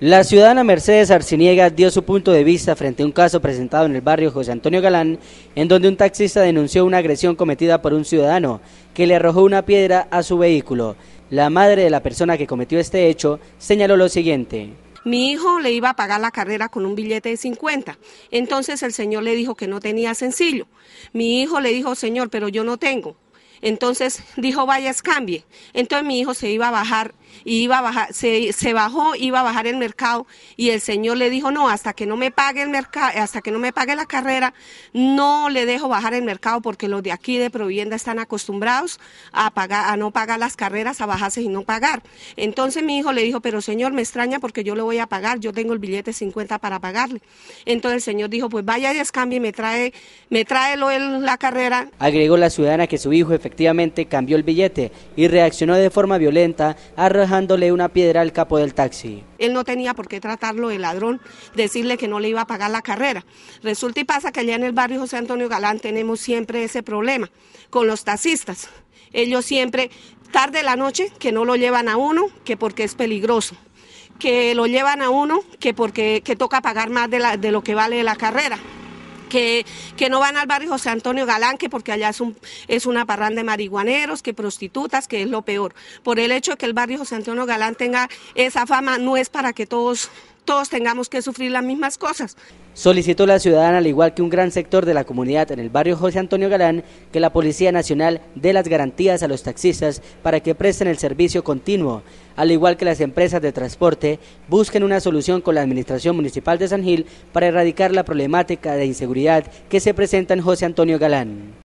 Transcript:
La ciudadana Mercedes Arciniega dio su punto de vista frente a un caso presentado en el barrio José Antonio Galán, en donde un taxista denunció una agresión cometida por un ciudadano que le arrojó una piedra a su vehículo. La madre de la persona que cometió este hecho señaló lo siguiente. Mi hijo le iba a pagar la carrera con un billete de 50. Entonces el señor le dijo que no tenía sencillo. Mi hijo le dijo, señor, pero yo no tengo. Entonces dijo, vayas, cambie. Entonces mi hijo se iba a bajar y iba se, bajó, iba a bajar el mercado y el señor le dijo, no, hasta que no me pague el mercado, hasta que no me pague la carrera, no le dejo bajar el mercado porque los de aquí de Provienda están acostumbrados a pagar, a no pagar las carreras, a bajarse y no pagar. Entonces mi hijo le dijo, pero señor, me extraña porque yo le voy a pagar, yo tengo el billete 50 para pagarle. Entonces el señor dijo, pues vaya y escambie y me trae, me trae lo, la carrera. Agregó la ciudadana que su hijo efectivamente cambió el billete y reaccionó de forma violenta a dejándole una piedra al capo del taxi. Él no tenía por qué tratarlo de ladrón, decirle que no le iba a pagar la carrera. Resulta y pasa que allá en el barrio José Antonio Galán tenemos siempre ese problema con los taxistas. Ellos siempre, tarde la noche, que no lo llevan a uno, que porque es peligroso que lo llevan a uno que porque que toca pagar más de, de lo que vale la carrera que, que, no van al barrio José Antonio Galán, que porque allá es, un, es una parranda de marihuaneros, que prostitutas, que es lo peor. Por el hecho de que el barrio José Antonio Galán tenga esa fama, no es para que todos todos tengamos que sufrir las mismas cosas. Solicitó la ciudadana, al igual que un gran sector de la comunidad en el barrio José Antonio Galán, que la Policía Nacional dé las garantías a los taxistas para que presten el servicio continuo, al igual que las empresas de transporte busquen una solución con la Administración Municipal de San Gil para erradicar la problemática de inseguridad que se presenta en José Antonio Galán.